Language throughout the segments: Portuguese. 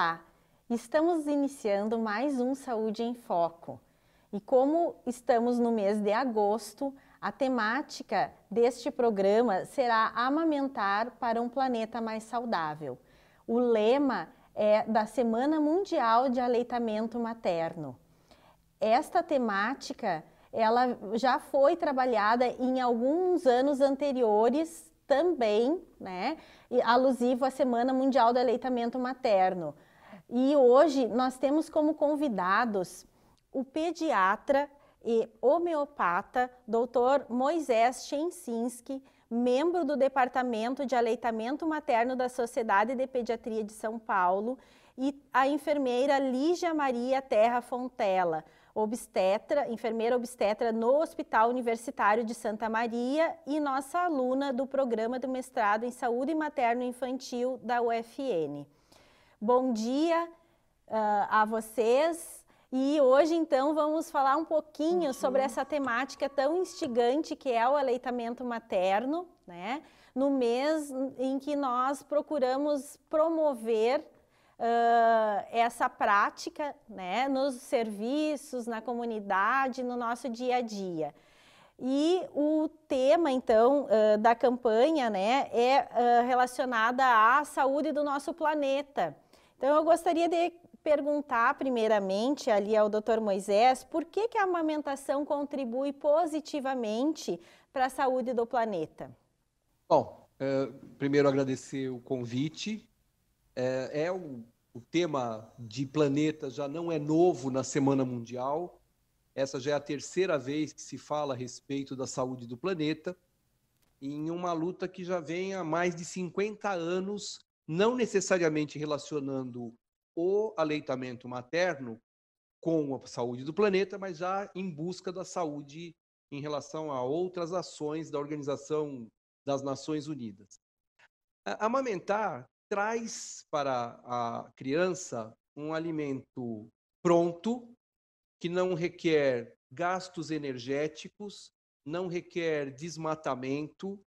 Olá! Estamos iniciando mais um Saúde em Foco. E como estamos no mês de agosto, a temática deste programa será Amamentar para um Planeta Mais Saudável. O lema é da Semana Mundial de Aleitamento Materno. Esta temática ela já foi trabalhada em alguns anos anteriores também, né, alusivo à Semana Mundial do Aleitamento Materno. E hoje nós temos como convidados o pediatra e homeopata Dr. Moisés Chensinski, membro do Departamento de Aleitamento Materno da Sociedade de Pediatria de São Paulo, e a enfermeira Lígia Maria Terra Fontela, obstetra, enfermeira obstetra no Hospital Universitário de Santa Maria e nossa aluna do programa do mestrado em Saúde Materno Infantil da UFN. Bom dia uh, a vocês. E hoje, então, vamos falar um pouquinho uhum. sobre essa temática tão instigante que é o aleitamento materno, né? No mês em que nós procuramos promover uh, essa prática, né? Nos serviços, na comunidade, no nosso dia a dia. E o tema, então, uh, da campanha, né, é uh, relacionada à saúde do nosso planeta. Então, eu gostaria de perguntar primeiramente ali ao Dr. Moisés por que, que a amamentação contribui positivamente para a saúde do planeta. Bom, eh, primeiro agradecer o convite. é o, é o tema de planeta já não é novo na Semana Mundial. Essa já é a terceira vez que se fala a respeito da saúde do planeta, em uma luta que já vem há mais de 50 anos não necessariamente relacionando o aleitamento materno com a saúde do planeta, mas já em busca da saúde em relação a outras ações da Organização das Nações Unidas. Amamentar traz para a criança um alimento pronto, que não requer gastos energéticos, não requer desmatamento,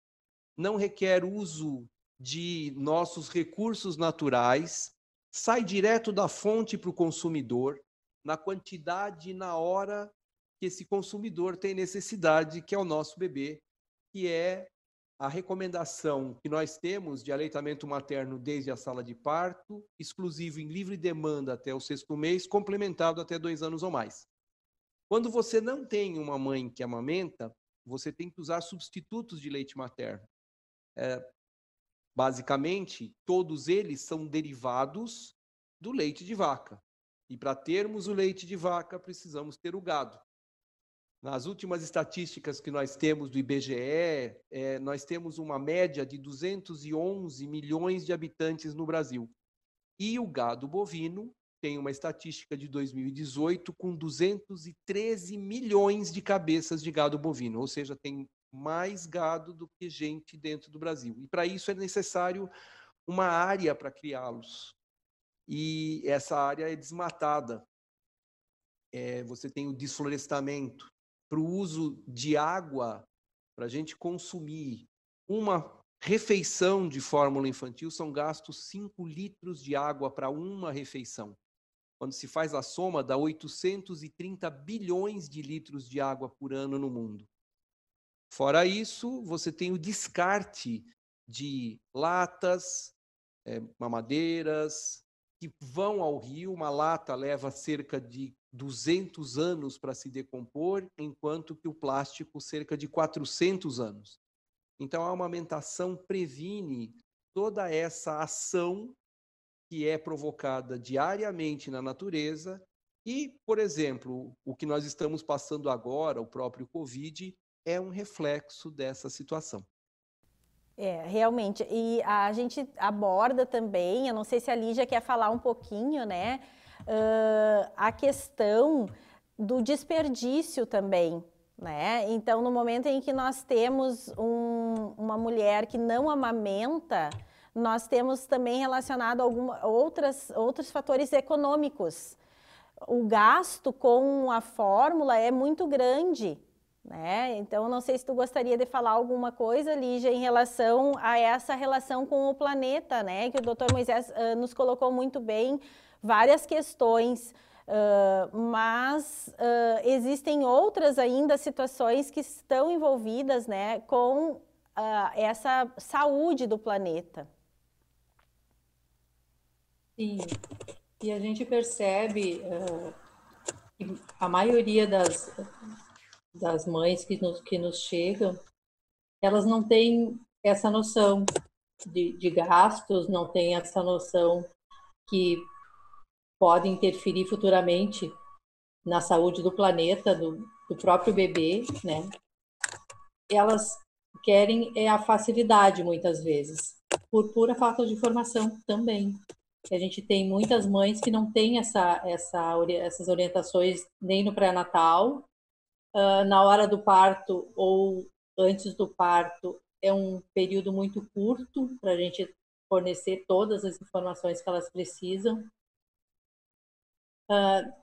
não requer uso de nossos recursos naturais, sai direto da fonte para o consumidor, na quantidade e na hora que esse consumidor tem necessidade, que é o nosso bebê, que é a recomendação que nós temos de aleitamento materno desde a sala de parto, exclusivo em livre demanda até o sexto mês, complementado até dois anos ou mais. Quando você não tem uma mãe que amamenta, você tem que usar substitutos de leite materno. É, Basicamente, todos eles são derivados do leite de vaca. E para termos o leite de vaca, precisamos ter o gado. Nas últimas estatísticas que nós temos do IBGE, é, nós temos uma média de 211 milhões de habitantes no Brasil. E o gado bovino tem uma estatística de 2018 com 213 milhões de cabeças de gado bovino, ou seja, tem mais gado do que gente dentro do Brasil. E para isso é necessário uma área para criá-los. E essa área é desmatada. É, você tem o desflorestamento para o uso de água para a gente consumir uma refeição de fórmula infantil são gastos 5 litros de água para uma refeição. Quando se faz a soma, dá 830 bilhões de litros de água por ano no mundo. Fora isso, você tem o descarte de latas, é, mamadeiras, que vão ao rio. Uma lata leva cerca de 200 anos para se decompor, enquanto que o plástico, cerca de 400 anos. Então, a amamentação previne toda essa ação que é provocada diariamente na natureza. E, por exemplo, o que nós estamos passando agora, o próprio Covid, é um reflexo dessa situação. É, realmente. E a gente aborda também, eu não sei se a Lígia quer falar um pouquinho, né? Uh, a questão do desperdício também, né? Então, no momento em que nós temos um, uma mulher que não amamenta, nós temos também relacionado alguma, outras, outros fatores econômicos. O gasto com a fórmula é muito grande, né? Então, não sei se tu gostaria de falar alguma coisa, Lígia, em relação a essa relação com o planeta, né? Que o Dr. Moisés uh, nos colocou muito bem várias questões, uh, mas uh, existem outras ainda situações que estão envolvidas, né, com essa saúde do planeta. Sim, e a gente percebe que a maioria das das mães que nos, que nos chegam, elas não têm essa noção de, de gastos, não têm essa noção que pode interferir futuramente na saúde do planeta, do, do próprio bebê, né? Elas querem é a facilidade muitas vezes, por pura falta de informação também. A gente tem muitas mães que não têm essa, essa, essas orientações nem no pré-natal, uh, na hora do parto ou antes do parto é um período muito curto para a gente fornecer todas as informações que elas precisam. Uh,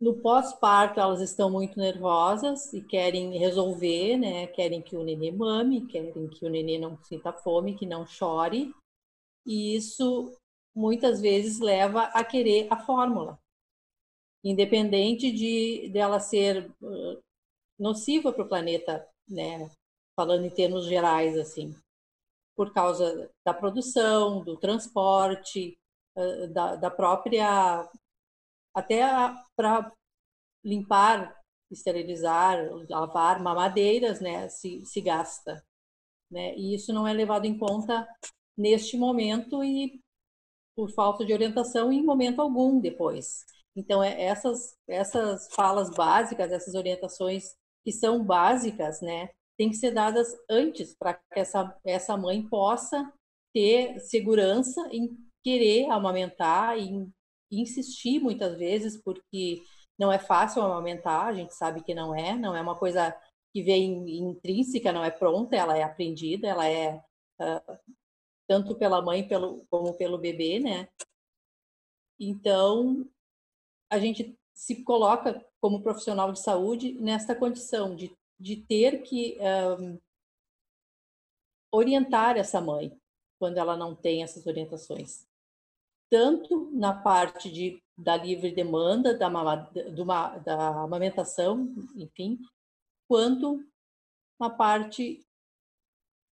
no pós-parto, elas estão muito nervosas e querem resolver, né? Querem que o nenê mame, querem que o nenê não sinta fome, que não chore. E isso muitas vezes leva a querer a fórmula. Independente de dela ser ah, nociva para o planeta, né? Falando em termos gerais, assim, por causa da produção, do transporte, da, da própria até para limpar, esterilizar, lavar mamadeiras, né? Se, se gasta, né? E isso não é levado em conta neste momento e por falta de orientação em momento algum depois. Então, é, essas, essas falas básicas, essas orientações que são básicas, né, Tem que ser dadas antes para que essa, essa mãe possa ter segurança em querer amamentar e insistir muitas vezes, porque não é fácil amamentar, a gente sabe que não é, não é uma coisa que vem intrínseca, não é pronta, ela é aprendida, ela é uh, tanto pela mãe pelo, como pelo bebê, né? Então, a gente se coloca como profissional de saúde nesta condição de, de ter que um, orientar essa mãe quando ela não tem essas orientações. Tanto na parte de, da livre demanda, da, mama, da amamentação, enfim, quanto na parte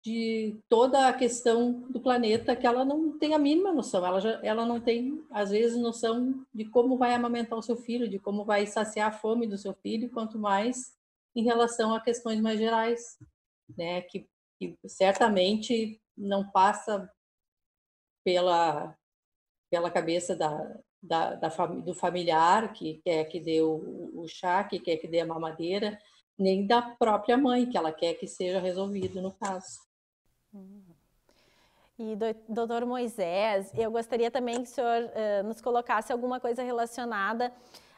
de toda a questão do planeta que ela não tem a mínima noção. Ela, já, ela não tem, às vezes, noção de como vai amamentar o seu filho, de como vai saciar a fome do seu filho, quanto mais em relação a questões mais gerais, né? Que, que certamente não passa pela, pela cabeça da, da, da fami do familiar que quer que dê o, o chá, que quer que dê a mamadeira, nem da própria mãe, que ela quer que seja resolvido no caso. Hum. E doutor Moisés, eu gostaria também que o senhor uh, nos colocasse alguma coisa relacionada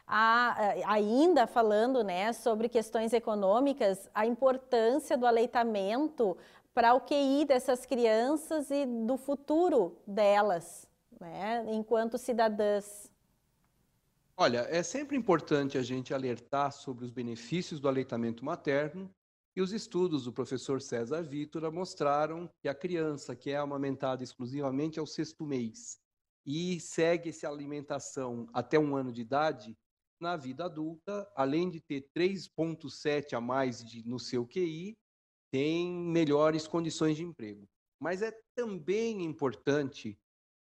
a, uh, ainda falando né, sobre questões econômicas, a importância do aleitamento para o QI dessas crianças e do futuro delas, né, enquanto cidadãs. Olha, é sempre importante a gente alertar sobre os benefícios do aleitamento materno e os estudos do professor César Vítora mostraram que a criança que é amamentada exclusivamente ao sexto mês e segue essa alimentação até um ano de idade, na vida adulta, além de ter 3,7 a mais de, no seu QI, tem melhores condições de emprego. Mas é também importante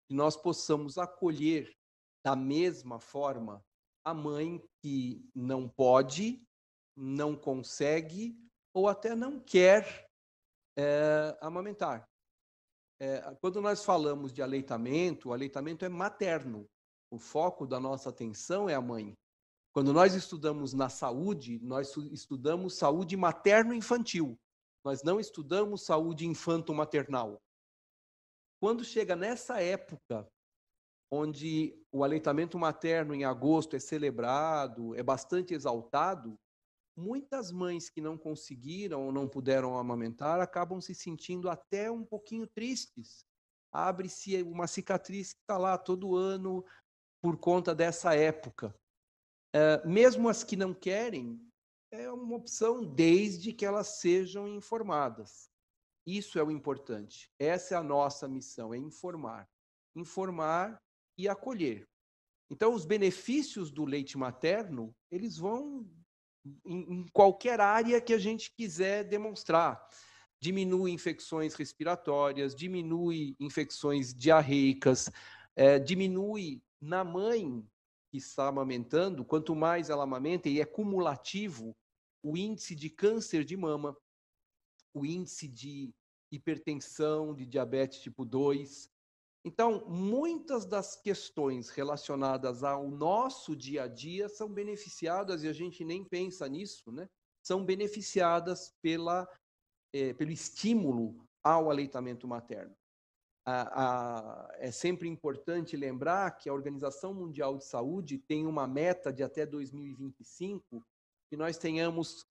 que nós possamos acolher da mesma forma a mãe que não pode, não consegue ou até não quer é, amamentar. É, quando nós falamos de aleitamento, o aleitamento é materno. O foco da nossa atenção é a mãe. Quando nós estudamos na saúde, nós estudamos saúde materno-infantil. Nós não estudamos saúde infanto-maternal. Quando chega nessa época, onde o aleitamento materno em agosto é celebrado, é bastante exaltado, muitas mães que não conseguiram ou não puderam amamentar acabam se sentindo até um pouquinho tristes. Abre-se uma cicatriz que está lá todo ano por conta dessa época. Eh, mesmo as que não querem, é uma opção desde que elas sejam informadas. Isso é o importante. Essa é a nossa missão, é informar. Informar e acolher. Então, os benefícios do leite materno, eles vão em, em qualquer área que a gente quiser demonstrar. Diminui infecções respiratórias, diminui infecções diarreicas, é, diminui na mãe que está amamentando, quanto mais ela amamenta, e é cumulativo, o índice de câncer de mama, o índice de hipertensão, de diabetes tipo 2, então, muitas das questões relacionadas ao nosso dia a dia são beneficiadas, e a gente nem pensa nisso, né? são beneficiadas pela, é, pelo estímulo ao aleitamento materno. A, a, é sempre importante lembrar que a Organização Mundial de Saúde tem uma meta de até 2025 que nós tenhamos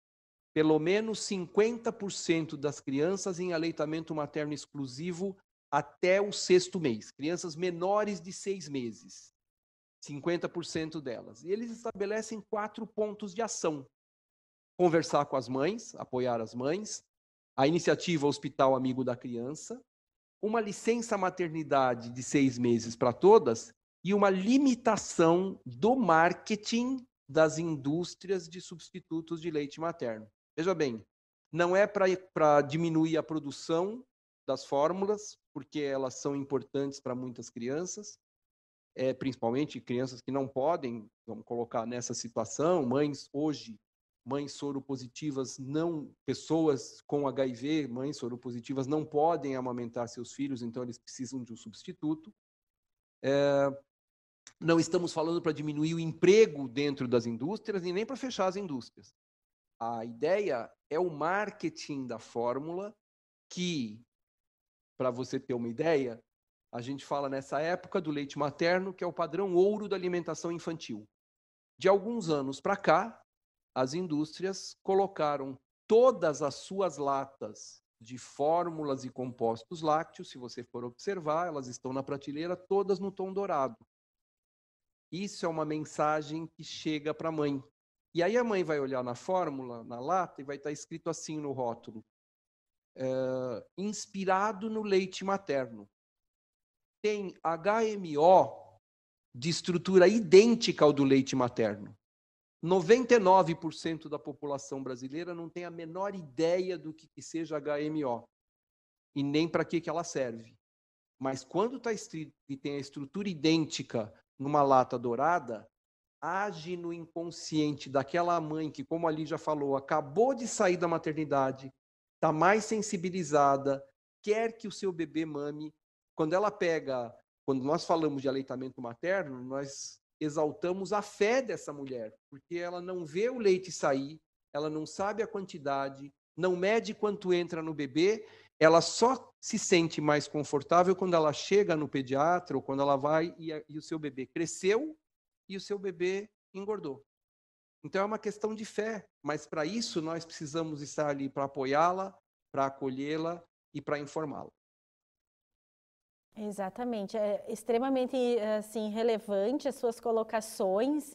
pelo menos 50% das crianças em aleitamento materno exclusivo até o sexto mês, crianças menores de seis meses, 50% delas. E eles estabelecem quatro pontos de ação: conversar com as mães, apoiar as mães, a iniciativa Hospital Amigo da Criança, uma licença maternidade de seis meses para todas e uma limitação do marketing das indústrias de substitutos de leite materno. Veja bem, não é para diminuir a produção das fórmulas, porque elas são importantes para muitas crianças, é, principalmente crianças que não podem, vamos colocar nessa situação, mães hoje, mães soropositivas não, pessoas com HIV, mães soropositivas não podem amamentar seus filhos, então eles precisam de um substituto. É, não estamos falando para diminuir o emprego dentro das indústrias e nem para fechar as indústrias. A ideia é o marketing da fórmula que para você ter uma ideia, a gente fala nessa época do leite materno, que é o padrão ouro da alimentação infantil. De alguns anos para cá, as indústrias colocaram todas as suas latas de fórmulas e compostos lácteos, se você for observar, elas estão na prateleira todas no tom dourado. Isso é uma mensagem que chega para a mãe. E aí a mãe vai olhar na fórmula, na lata, e vai estar tá escrito assim no rótulo: eh, inspirado no leite materno. Tem HMO de estrutura idêntica ao do leite materno. 99% da população brasileira não tem a menor ideia do que, que seja HMO e nem para que, que ela serve. Mas quando está escrito e tem a estrutura idêntica numa lata dourada, age no inconsciente daquela mãe que, como ali já falou, acabou de sair da maternidade, está mais sensibilizada, quer que o seu bebê mame. Quando ela pega, quando nós falamos de aleitamento materno, nós exaltamos a fé dessa mulher, porque ela não vê o leite sair, ela não sabe a quantidade, não mede quanto entra no bebê, ela só se sente mais confortável quando ela chega no pediatra ou quando ela vai e, a, e o seu bebê cresceu e o seu bebê engordou. Então é uma questão de fé, mas para isso nós precisamos estar ali para apoiá-la, para acolhê-la e para informá-la. Exatamente, é extremamente assim relevante as suas colocações.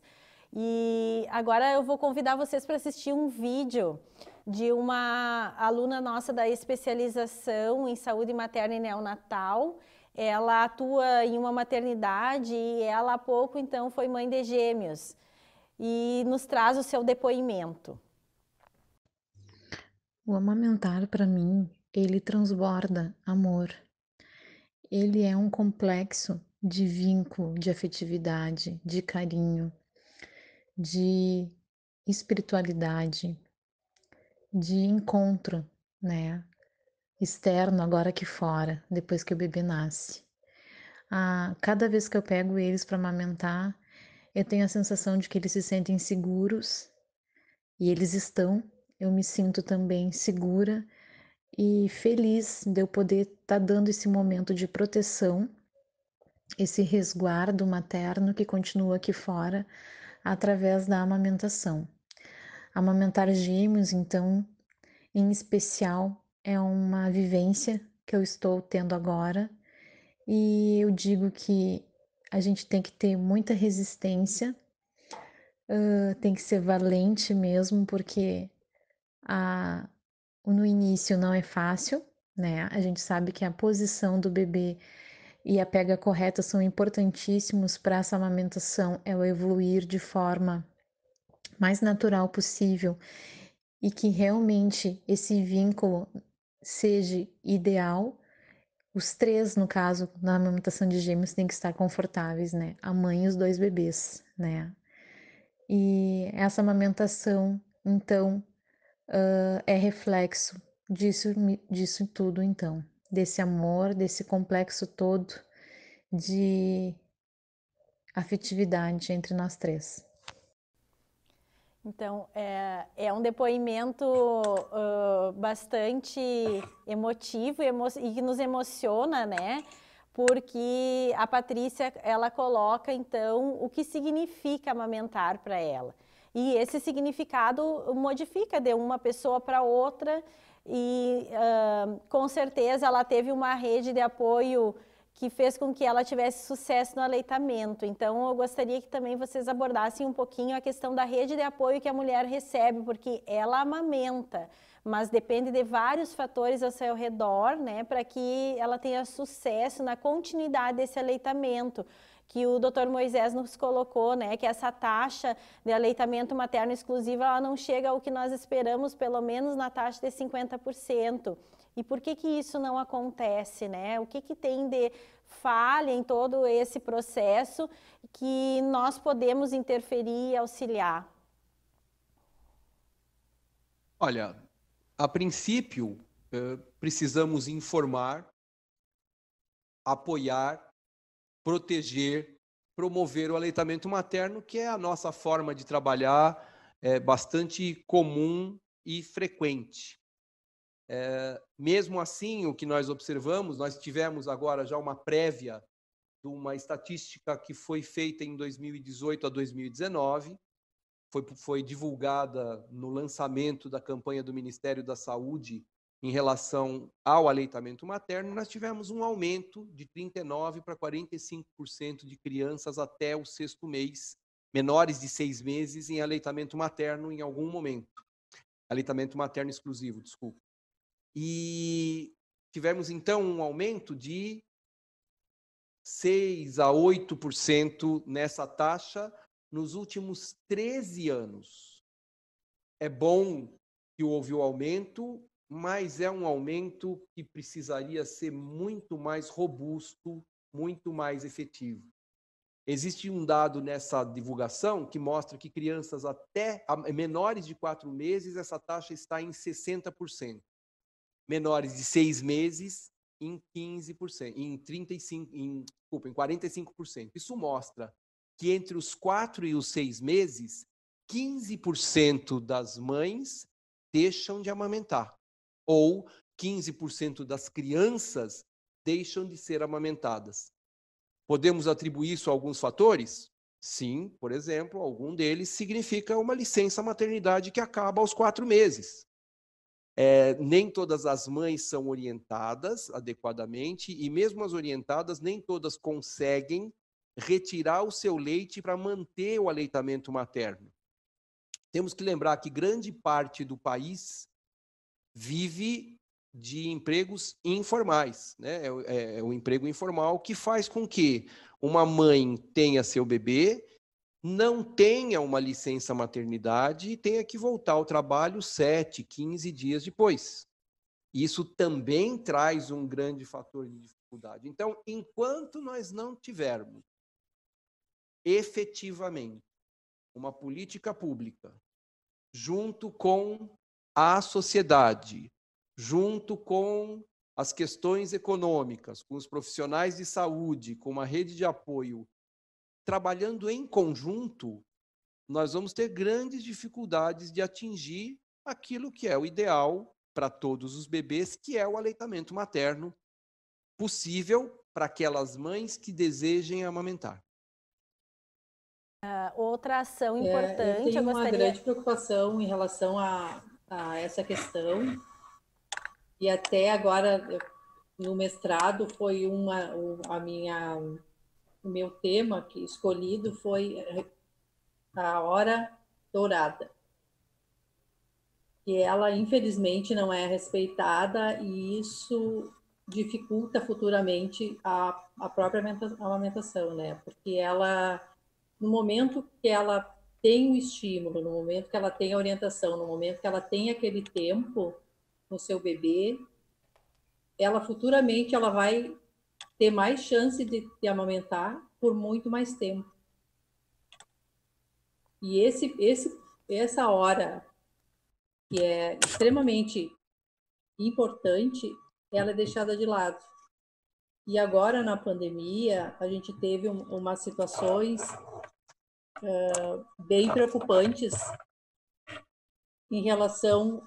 E agora eu vou convidar vocês para assistir um vídeo de uma aluna nossa da especialização em saúde materna e neonatal. Ela atua em uma maternidade e ela há pouco então foi mãe de gêmeos e nos traz o seu depoimento. O amamentar, para mim, ele transborda amor. Ele é um complexo de vínculo, de afetividade, de carinho, de espiritualidade, de encontro, né? Externo, agora que fora, depois que o bebê nasce. Ah, cada vez que eu pego eles para amamentar, eu tenho a sensação de que eles se sentem seguros e eles estão. Eu me sinto também segura e feliz de eu poder estar tá dando esse momento de proteção, esse resguardo materno que continua aqui fora através da amamentação. Amamentar gêmeos, então, em especial, é uma vivência que eu estou tendo agora e eu digo que a gente tem que ter muita resistência, uh, tem que ser valente mesmo, porque a, no início não é fácil, né? A gente sabe que a posição do bebê e a pega correta são importantíssimos para essa amamentação é o evoluir de forma mais natural possível e que realmente esse vínculo seja ideal os três, no caso, na amamentação de gêmeos, têm que estar confortáveis, né? A mãe e os dois bebês, né? E essa amamentação, então, uh, é reflexo disso, disso tudo, então, desse amor, desse complexo todo de afetividade entre nós três. Então, é, é um depoimento uh, bastante emotivo emo e que nos emociona, né? Porque a Patrícia, ela coloca, então, o que significa amamentar para ela. E esse significado modifica de uma pessoa para outra e, uh, com certeza, ela teve uma rede de apoio que fez com que ela tivesse sucesso no aleitamento. Então, eu gostaria que também vocês abordassem um pouquinho a questão da rede de apoio que a mulher recebe, porque ela amamenta, mas depende de vários fatores ao seu redor, né, para que ela tenha sucesso na continuidade desse aleitamento que o Dr. Moisés nos colocou, né, que essa taxa de aleitamento materno exclusivo ela não chega ao que nós esperamos, pelo menos na taxa de 50%. E por que que isso não acontece, né? O que que tem de falha em todo esse processo que nós podemos interferir e auxiliar? Olha, a princípio, eh, precisamos informar, apoiar, proteger, promover o aleitamento materno, que é a nossa forma de trabalhar é, bastante comum e frequente. É, mesmo assim, o que nós observamos, nós tivemos agora já uma prévia de uma estatística que foi feita em 2018 a 2019, foi, foi divulgada no lançamento da campanha do Ministério da Saúde em relação ao aleitamento materno, nós tivemos um aumento de 39% para 45% de crianças até o sexto mês, menores de seis meses, em aleitamento materno em algum momento. Aleitamento materno exclusivo, desculpa e tivemos então um aumento de 6 a 8% nessa taxa nos últimos 13 anos. É bom que houve o aumento, mas é um aumento que precisaria ser muito mais robusto, muito mais efetivo. Existe um dado nessa divulgação que mostra que crianças até menores de quatro meses, essa taxa está em 60% menores de seis meses em 15%, em 35%, em, desculpa, em 45%. Isso mostra que entre os quatro e os seis meses, 15% das mães deixam de amamentar, ou 15% das crianças deixam de ser amamentadas. Podemos atribuir isso a alguns fatores? Sim, por exemplo, algum deles significa uma licença maternidade que acaba aos quatro meses. É, nem todas as mães são orientadas adequadamente, e mesmo as orientadas, nem todas conseguem retirar o seu leite para manter o aleitamento materno. Temos que lembrar que grande parte do país vive de empregos informais, né? É, é, é o emprego informal que faz com que uma mãe tenha seu bebê, não tenha uma licença maternidade e tenha que voltar ao trabalho 7, 15 dias depois. Isso também traz um grande fator de dificuldade. Então, enquanto nós não tivermos efetivamente uma política pública junto com a sociedade, junto com as questões econômicas, com os profissionais de saúde, com uma rede de apoio trabalhando em conjunto, nós vamos ter grandes dificuldades de atingir aquilo que é o ideal para todos os bebês, que é o aleitamento materno possível para aquelas mães que desejem amamentar. Uh, outra ação importante. É, eu tenho eu gostaria... uma grande preocupação em relação a, a essa questão. E até agora, eu, no mestrado, foi uma, a minha o meu tema que escolhido foi eh, a hora dourada. E ela, infelizmente, não é respeitada e isso dificulta futuramente a, a própria amamentação, né? Porque ela, no momento que ela tem o estímulo, no momento que ela tem a orientação, no momento que ela tem aquele tempo no seu bebê, ela futuramente ela vai ter mais chance de, de amamentar por muito mais tempo. E esse, esse, essa hora, que é extremamente importante, ela é deixada de lado. E agora, na pandemia, a gente teve um, umas situações uh, bem preocupantes em relação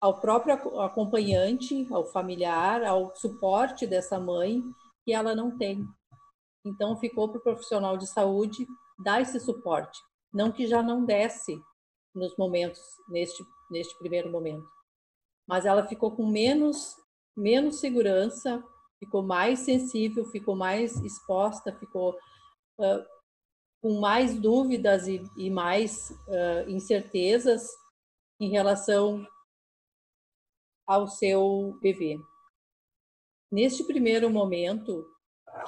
ao próprio acompanhante, ao familiar, ao suporte dessa mãe que ela não tem. Então, ficou para o profissional de saúde dar esse suporte, não que já não desse nos momentos, neste, neste primeiro momento. Mas ela ficou com menos, menos segurança, ficou mais sensível, ficou mais exposta, ficou uh, com mais dúvidas e, e mais uh, incertezas em relação ao seu bebê neste primeiro momento,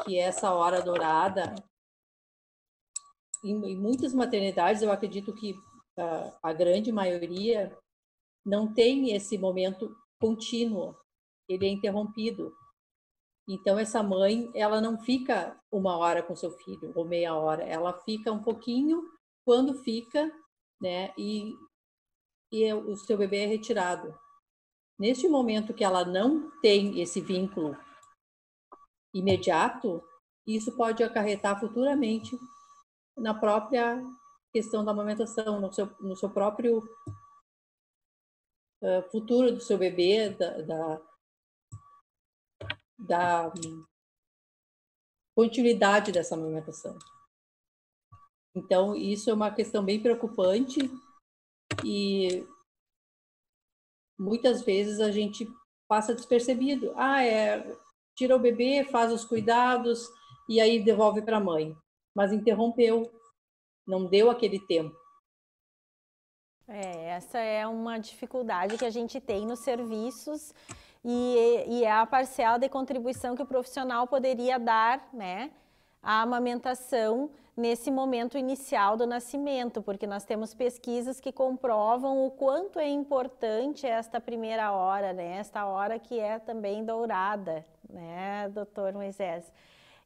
que é essa hora dourada, em, em muitas maternidades, eu acredito que uh, a grande maioria não tem esse momento contínuo, ele é interrompido. Então, essa mãe, ela não fica uma hora com seu filho, ou meia hora, ela fica um pouquinho quando fica, né? E, e é o seu bebê é retirado. Neste momento que ela não tem esse vínculo imediato, isso pode acarretar futuramente na própria questão da amamentação, no seu, no seu próprio uh, futuro do seu bebê, da, da, da continuidade dessa amamentação. Então, isso é uma questão bem preocupante e muitas vezes a gente passa despercebido. Ah, é, tira o bebê, faz os cuidados e aí devolve para a mãe. Mas interrompeu, não deu aquele tempo. É, essa é uma dificuldade que a gente tem nos serviços e, e é a parcela de contribuição que o profissional poderia dar, né? A amamentação nesse momento inicial do nascimento, porque nós temos pesquisas que comprovam o quanto é importante esta primeira hora, né? Esta hora que é também dourada, né, doutor Moisés?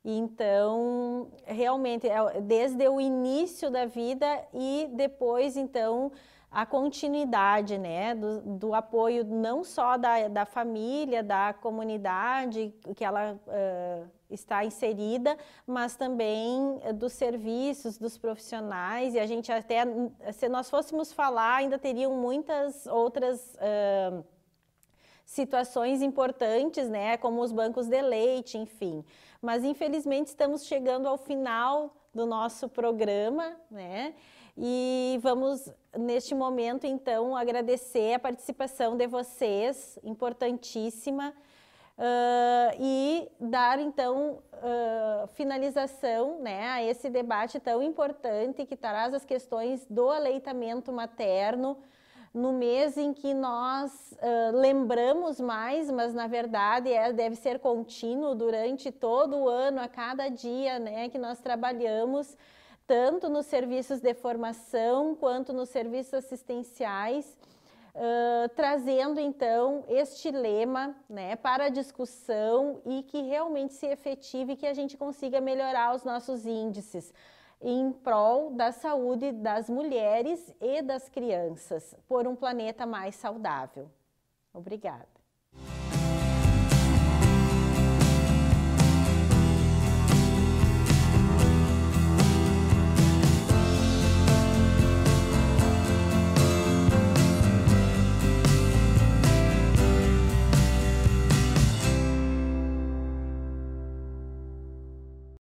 Então, realmente, é desde o início da vida e depois, então, a continuidade né, do, do, apoio não só da, da família, da comunidade que ela uh, está inserida, mas também eh, dos serviços, dos profissionais. E a gente até, se nós fôssemos falar, ainda teriam muitas outras. Uh, situações importantes, né, como os bancos de leite, enfim. Mas infelizmente estamos chegando ao final do nosso programa, né? E vamos, neste momento, então, agradecer a participação de vocês, importantíssima, uh, e dar, então, uh, finalização né, a esse debate tão importante que traz as questões do aleitamento materno no mês em que nós uh, lembramos mais, mas na verdade é, deve ser contínuo durante todo o ano, a cada dia né, que nós trabalhamos tanto nos serviços de formação quanto nos serviços assistenciais, uh, trazendo então este lema né, para discussão e que realmente se efetive e que a gente consiga melhorar os nossos índices em prol da saúde das mulheres e das crianças por um planeta mais saudável. Obrigada.